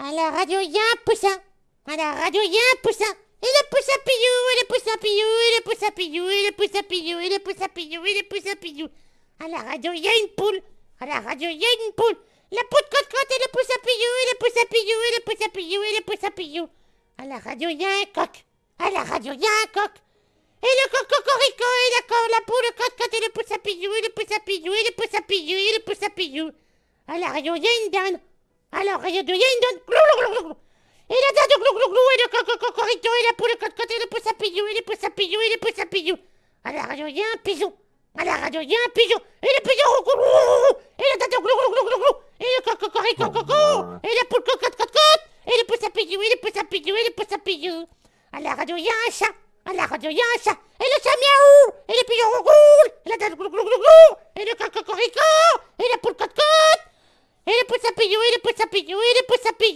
À la radio, y a un poussin. À la radio, y a un poussin. Et le poussin pillou, et le poussin pillou, et le poussin pillou, et le poussin pillou, et le poussin pillou, et le poussin pillou. À la radio, y a une poule. À la radio, y a une poule. La poule cote-cote et le poussin pillou, et le poussin pillou, et le poussin pillou, et le poussin pillou. À la radio, y a un coq. À la radio, y a un coq. Et le coq rico et la, la poule cote-cote, et le poussin pillou, et le poussin pillou, et le poussin pillou, et le poussin pillou. À la radio, y a une dinde. Alors, il y a une donne. Et la glou glou glou, et le cocorito, et la poule et le pouce à pillou, et le pouce à pillou, et le pouce à pillou. À la radio, il y a un pigeon. À la radio, il y a un pigeon. Et le pigeon, et la glou glou glou glou. et le cocorico, et la poule cocotte, cocotte, et le pouce à pillou, et le pouce à pillou, et le pouce à pillou. À la radio, il y a un chat. À la radio, il y a un chat. Et le chat miaou, et le pigeon rougoule, et la glou glou glou. et le cocorico. you eat it, put some, you eat it, put some, you